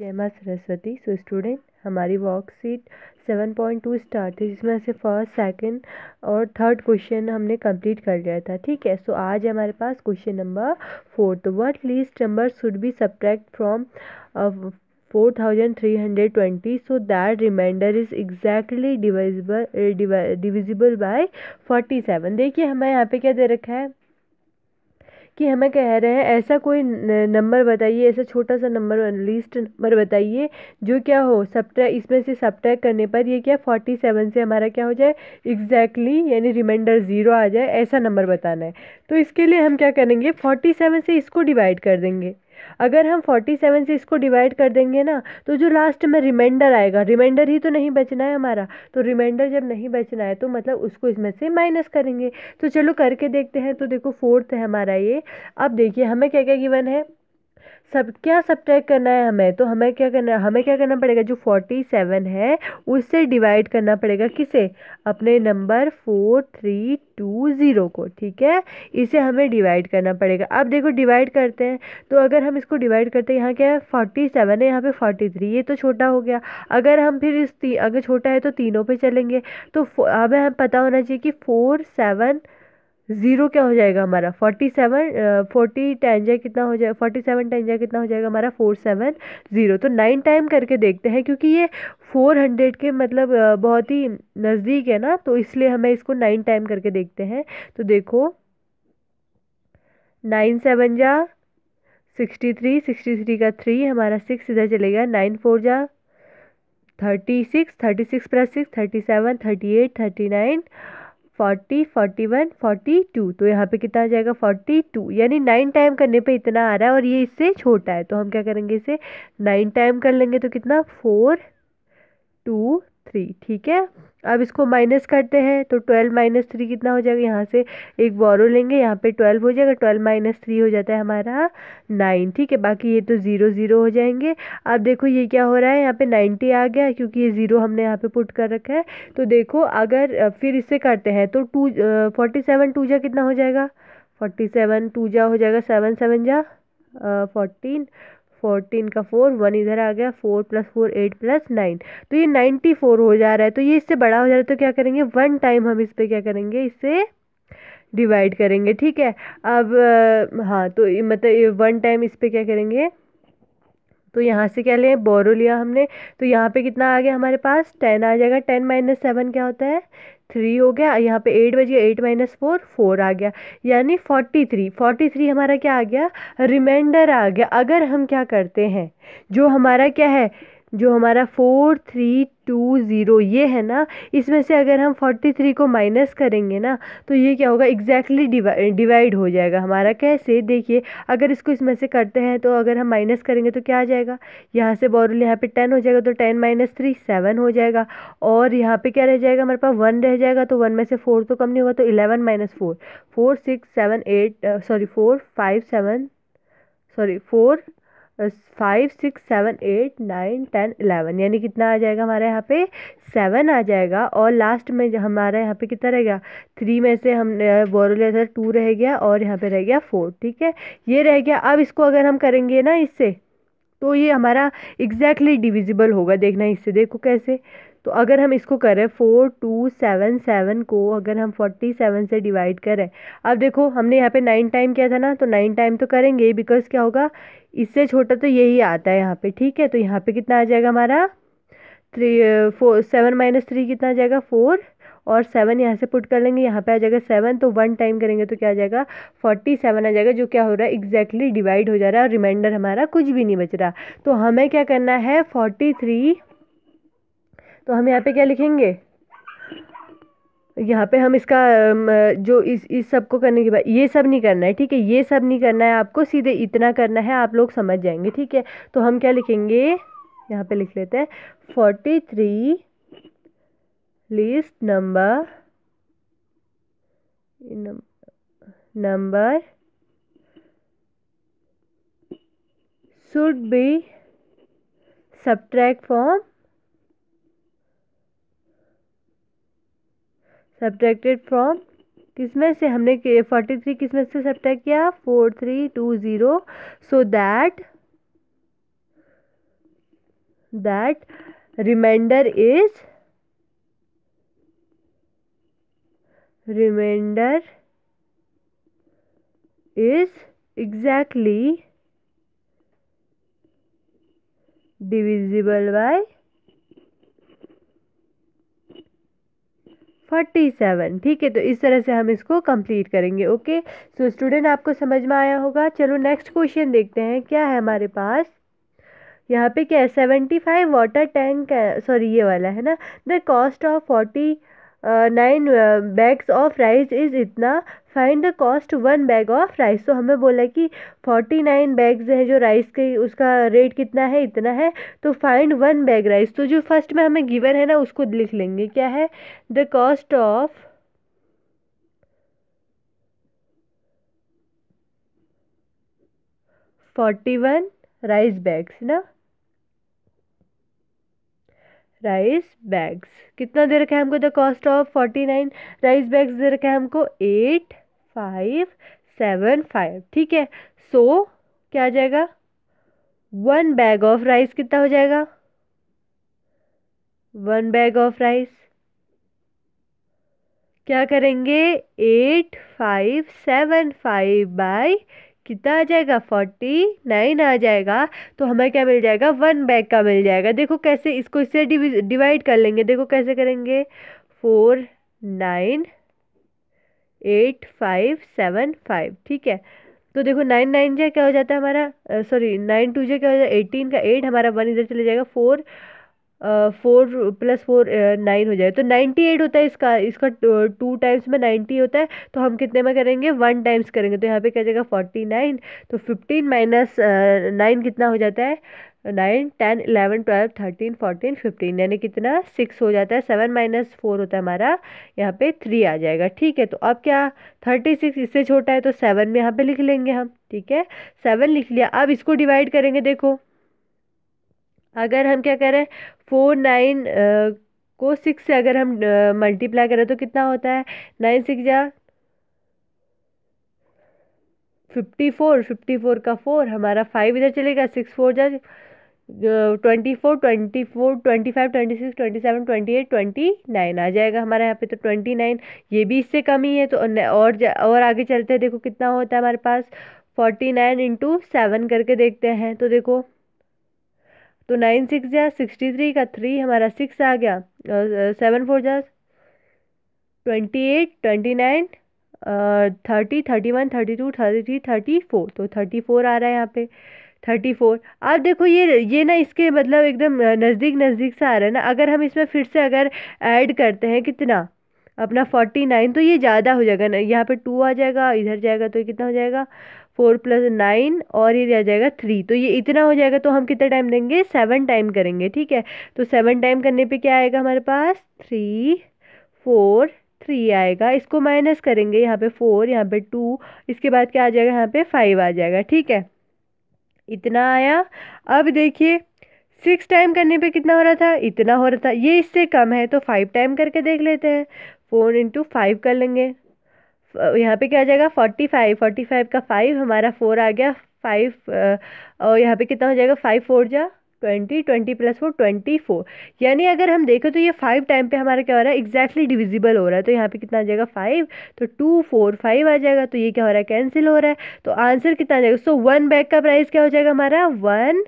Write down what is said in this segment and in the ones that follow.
जय माँ Saraswati so student हमारी worksheet seven point two start थी जिसमें से फर्स्ट सेकंड और थर्ड क्वेश्चन हमने कंप्लीट कर लिया था ठीक है सो so, आज हमारे पास क्वेश्चन नंबर फोर तो what least number should be subtract from four thousand three hundred twenty so that remainder is exactly divisible divisible by forty seven देखिए हमें यहाँ पे क्या दे रखा है कि हमें कह रहे हैं ऐसा कोई नंबर बताइए ऐसा छोटा सा नंबर लिस्ट नंबर बताइए जो क्या हो सब्ट्रैक इसमें से सब्ट्रैक करने पर ये क्या फोर्टी सेवन से हमारा क्या हो जाए एग्जैक्टली exactly, यानी रिमाइंडर ज़ीरो आ जाए ऐसा नंबर बताना है तो इसके लिए हम क्या करेंगे फोर्टी सेवन से इसको डिवाइड कर देंगे अगर हम 47 से इसको डिवाइड कर देंगे ना तो जो लास्ट में रिमाइंडर आएगा रिमाइंडर ही तो नहीं बचना है हमारा तो रिमाइंडर जब नहीं बचना है तो मतलब उसको इसमें से माइनस करेंगे तो चलो करके देखते हैं तो देखो फोर्थ है हमारा ये अब देखिए हमें क्या क्या गिवन है सब क्या सब्ट्रैक्ट करना है हमें तो हमें क्या करना हमें क्या करना पड़ेगा जो फोर्टी सेवन है उससे डिवाइड करना पड़ेगा किसे अपने number four three two zero को ठीक है इसे हमें डिवाइड करना पड़ेगा अब देखो डिवाइड करते हैं तो अगर हम इसको डिवाइड करते हैं यहाँ क्या है फोर्टी सेवन है यहाँ पे फोर्टी थ्री ये तो छोटा हो गया अगर हम फिर इस अगर छोटा है तो तीनों पर चलेंगे तो हमें हम पता होना चाहिए कि फोर सेवन ज़ीरो क्या हो जाएगा हमारा फोर्टी सेवन फोर्टी टेन जा कितना हो जाएगा फोर्टी सेवन टेन जा कितना हो जाएगा हमारा फोर सेवन ज़ीरो तो नाइन टाइम करके देखते हैं क्योंकि ये फोर हंड्रेड के मतलब बहुत ही नज़दीक है ना तो इसलिए हमें इसको नाइन टाइम करके देखते हैं तो देखो नाइन सेवन जा सिक्सटी थ्री सिक्सटी थ्री का थ्री हमारा सिक्स इधर चलेगा नाइन फोर जा thirty six thirty six plus six thirty seven thirty eight thirty nine forty forty one forty two तो यहाँ पे कितना आ जाएगा फोर्टी टू यानी नाइन टाइम करने पे इतना आ रहा है और ये इससे छोटा है तो हम क्या करेंगे इसे नाइन टाइम कर लेंगे तो कितना फोर टू थ्री ठीक है अब इसको माइनस करते हैं तो ट्वेल्व माइनस थ्री कितना हो जाएगा यहाँ से एक बोरो लेंगे यहाँ पे ट्वेल्व हो जाएगा ट्वेल्व माइनस थ्री हो जाता है हमारा नाइन ठीक है बाकी ये तो ज़ीरो ज़ीरो हो जाएंगे अब देखो ये क्या हो रहा है यहाँ पे नाइन्टी आ गया क्योंकि ये ज़ीरो हमने यहाँ पे पुट कर रखा है तो देखो अगर फिर इससे करते हैं तो टू फोर्टी सेवन टू जा कितना हो जाएगा फोर्टी सेवन टू जा हो जाएगा सेवन सेवन जा फोर्टीन uh, फोर्टीन का फोर वन इधर आ गया four plus four eight plus nine तो ये नाइन्टी फोर हो जा रहा है तो ये इससे बड़ा हो जा रहा है तो क्या करेंगे वन टाइम हम इस पर क्या करेंगे इससे डिवाइड करेंगे ठीक है अब हाँ तो मतलब वन टाइम इस पर क्या करेंगे तो यहाँ से क्या लें बोरो लिया हमने तो यहाँ पे कितना आ गया हमारे पास टेन आ जाएगा टेन माइनस सेवन क्या होता है थ्री हो गया यहाँ पे एट बज गया एट माइनस फोर फोर आ गया यानी फोर्टी थ्री फोर्टी थ्री हमारा क्या आ गया रिमाइंडर आ गया अगर हम क्या करते हैं जो हमारा क्या है जो हमारा फोर थ्री टू ज़ीरो ये है ना इसमें से अगर हम फोर्टी थ्री को माइनस करेंगे ना तो ये क्या होगा एग्जैक्टली डिवाइड हो जाएगा हमारा कैसे देखिए अगर इसको इसमें से करते हैं तो अगर हम माइनस करेंगे तो क्या आ जाएगा यहाँ से बोरुल यहाँ पे टेन हो जाएगा तो टेन माइनस थ्री सेवन हो जाएगा और यहाँ पे क्या रह जाएगा हमारे पास वन रह जाएगा तो वन में से फोर तो कम नहीं होगा तो eleven minus four four six seven eight sorry four five seven sorry four five six seven eight nine ten eleven यानी कितना आ जाएगा हमारे यहाँ पे सेवन आ जाएगा और लास्ट में हमारे यहाँ पे कितना रह गया थ्री में से हम बोरो लिया था टू रह गया और यहाँ पे रह गया फोर ठीक है ये रह गया अब इसको अगर हम करेंगे ना इससे तो ये हमारा एग्जैक्टली exactly डिविजिबल होगा देखना इससे देखो कैसे तो अगर हम इसको करें फोर टू सेवन सेवन को अगर हम फोर्टी सेवन से डिवाइड करें अब देखो हमने यहाँ पे नाइन टाइम किया था ना तो नाइन टाइम तो करेंगे बिकॉज क्या होगा इससे छोटा तो यही आता है यहाँ पे ठीक है तो यहाँ पे कितना आ जाएगा हमारा three four seven minus three कितना आ जाएगा फोर और सेवन यहाँ से पुट कर लेंगे यहाँ पे आ जाएगा सेवन तो वन टाइम करेंगे तो क्या आ जाएगा फोर्टी सेवन आ जाएगा जो क्या हो रहा है एग्जैक्टली डिवाइड हो जा रहा है और रिमाइंडर हमारा कुछ भी नहीं बच रहा तो हमें क्या करना है फोर्टी थ्री तो हम यहाँ पे क्या लिखेंगे यहाँ पे हम इसका जो इस इस सब को करने के बाद ये सब नहीं करना है ठीक है ये सब नहीं करना है आपको सीधे इतना करना है आप लोग समझ जाएंगे ठीक है तो हम क्या लिखेंगे यहाँ पे लिख लेते हैं forty three least number number should be subtract from subtracted from किसमें से हमने फोर्टी थ्री किसमें से सब्ट्रैक्ट किया four three two zero so that that remainder is remainder is exactly divisible by 47 ठीक है तो इस तरह से हम इसको कंप्लीट करेंगे ओके सो स्टूडेंट आपको समझ में आया होगा चलो नेक्स्ट क्वेश्चन देखते हैं क्या है हमारे पास यहाँ पे क्या है seventy five water tank sorry ये वाला है ना the cost of forty nine bags of rice is इतना find the cost one bag of rice तो हमें बोला कि फोर्टी नाइन बैग्स हैं जो राइस के उसका रेट कितना है इतना है तो फाइंड वन बैग राइस तो जो फर्स्ट में हमें गिवन है ना उसको लिख लेंगे क्या है the cost of forty one rice bags ना राइस बैग्स कितना दे रखा है हमको the cost of forty nine rice bags दे रखा है हमको एट फाइव सेवन फाइव ठीक है सो so, क्या आ जाएगा वन बैग ऑफ राइस कितना हो जाएगा वन बैग ऑफ राइस क्या करेंगे eight five seven five by कितना आ जाएगा फोर्टी नाइन आ जाएगा तो हमें क्या मिल जाएगा वन बैग का मिल जाएगा देखो कैसे इसको इससे डिवाइड कर लेंगे देखो कैसे करेंगे four nine eight five seven five ठीक है तो देखो नाइन नाइन जो क्या हो जाता है हमारा सॉरी नाइन टू जो क्या हो जाता है एटीन का एट हमारा वन इधर चले जाएगा four four plus four nine हो जाए तो नाइन्टी एट होता है इसका इसका टू टाइम्स में नाइन्टी होता है तो हम कितने में करेंगे वन टाइम्स करेंगे तो यहाँ पे क्या जाएगा फोर्टी नाइन तो फिफ्टीन माइनस नाइन कितना हो जाता है nine ten eleven twelve thirteen fourteen fifteen यानी कितना सिक्स हो जाता है सेवन माइनस फोर होता है हमारा यहाँ पे थ्री आ जाएगा ठीक है तो अब क्या थर्टी सिक्स इससे छोटा है तो सेवन में यहाँ पे लिख लेंगे हम ठीक है सेवन लिख लिया अब इसको डिवाइड करेंगे देखो अगर हम क्या करें फोर नाइन को सिक्स से अगर हम मल्टीप्लाई करें तो कितना होता है नाइन सिक्स जा फिफ्टी फोर फिफ्टी फोर का फोर हमारा फाइव इधर चलेगा सिक्स फोर जा twenty four twenty four twenty five twenty six twenty seven twenty eight twenty nine आ जाएगा हमारे यहाँ पे तो ट्वेंटी नाइन ये भी इससे कम ही है तो और और आगे चलते हैं देखो कितना होता है हमारे पास फोर्टी नाइन इंटू सेवन करके देखते हैं तो देखो तो नाइन सिक्स जा सिक्सटी थ्री का थ्री हमारा सिक्स आ गया सेवन फोर जा twenty eight twenty nine thirty thirty one thirty two thirty three thirty four तो थर्टी फोर आ रहा है यहाँ पे थर्टी फोर आप देखो ये ये ना इसके मतलब एकदम नज़दीक नज़दीक से आ रहा है ना अगर हम इसमें फिर से अगर ऐड करते हैं कितना अपना फोर्टी नाइन तो ये ज़्यादा हो जाएगा ना यहाँ पे टू आ जाएगा इधर जाएगा तो ये कितना हो जाएगा फोर प्लस नाइन और ये आ जाएगा थ्री तो ये इतना हो जाएगा तो हम कितना टाइम देंगे सेवन टाइम करेंगे ठीक है तो सेवन टाइम करने पे क्या आएगा हमारे पास थ्री फोर थ्री आएगा इसको माइनस करेंगे यहाँ पे फोर यहाँ पे टू इसके बाद क्या आ जाएगा यहाँ पे फाइव आ जाएगा ठीक है इतना आया अब देखिए सिक्स टाइम करने पे कितना हो रहा था इतना हो रहा था ये इससे कम है तो फाइव टाइम करके देख लेते हैं फोर इंटू फाइव कर लेंगे यहाँ पे क्या आ जाएगा फोर्टी फाइव फोर्टी फाइव का फाइव हमारा फोर आ गया फाइव और यहाँ पे कितना हो जाएगा फाइव फोर जा twenty twenty plus four twenty four यानी अगर हम देखें तो ये फाइव टाइम पे हमारा क्या हो रहा है एग्जैक्टली डिविजिबल हो रहा है तो यहाँ पे कितना आ जाएगा फाइव तो टू फोर फाइव आ जाएगा तो ये क्या हो रहा है कैंसिल हो रहा है तो आंसर कितना आ जाएगा सो वन बैग का प्राइस क्या हो जाएगा हमारा वन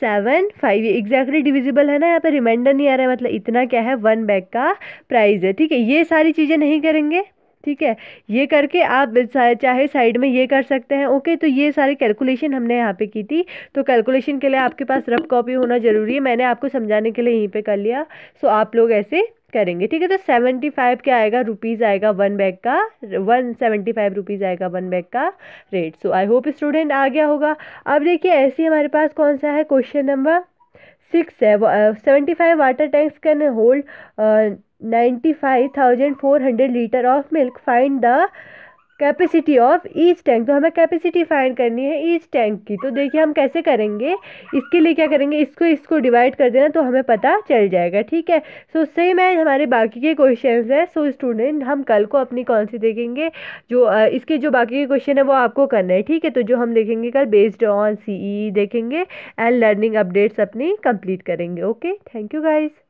सेवन फाइव ये एग्जैक्टली डिविजिबल है ना यहाँ पर रिमाइंडर नहीं आ रहा है मतलब इतना क्या है वन बैग का प्राइस है ठीक है ये सारी चीज़ें नहीं करेंगे ठीक है ये करके आप चाहे साइड में ये कर सकते हैं ओके तो ये सारी कैलकुलेशन हमने यहाँ पे की थी तो कैलकुलेशन के लिए आपके पास रफ कॉपी होना ज़रूरी है मैंने आपको समझाने के लिए यहीं पे कर लिया सो आप लोग ऐसे करेंगे ठीक है तो सेवेंटी फाइव क्या आएगा रुपीज़ आएगा वन बैग का वन सेवेंटी फाइव रुपीज़ आएगा वन बैग का rate so I hope student आ गया होगा अब देखिए ऐसे हमारे पास कौन सा है क्वेश्चन नंबर सिक्स है seventy five water tanks can hold ninety five thousand four hundred litre of milk find the capacity of each tank तो हमें कैपेसिटी फाइंड करनी है ईच टैंक की तो देखिए हम कैसे करेंगे इसके लिए क्या करेंगे इसको इसको डिवाइड कर देना तो हमें पता चल जाएगा ठीक है सो so, सेम है हमारे बाकी के क्वेश्चन हैं सो so, स्टूडेंट हम कल को अपनी कौन सी देखेंगे जो इसके जो बाकी के क्वेश्चन है वो आपको करना है ठीक है तो जो हम देखेंगे कल बेस्ड ऑन सी देखेंगे एंड लर्निंग अपडेट्स अपनी कंप्लीट करेंगे ओके थैंक यू गाइज़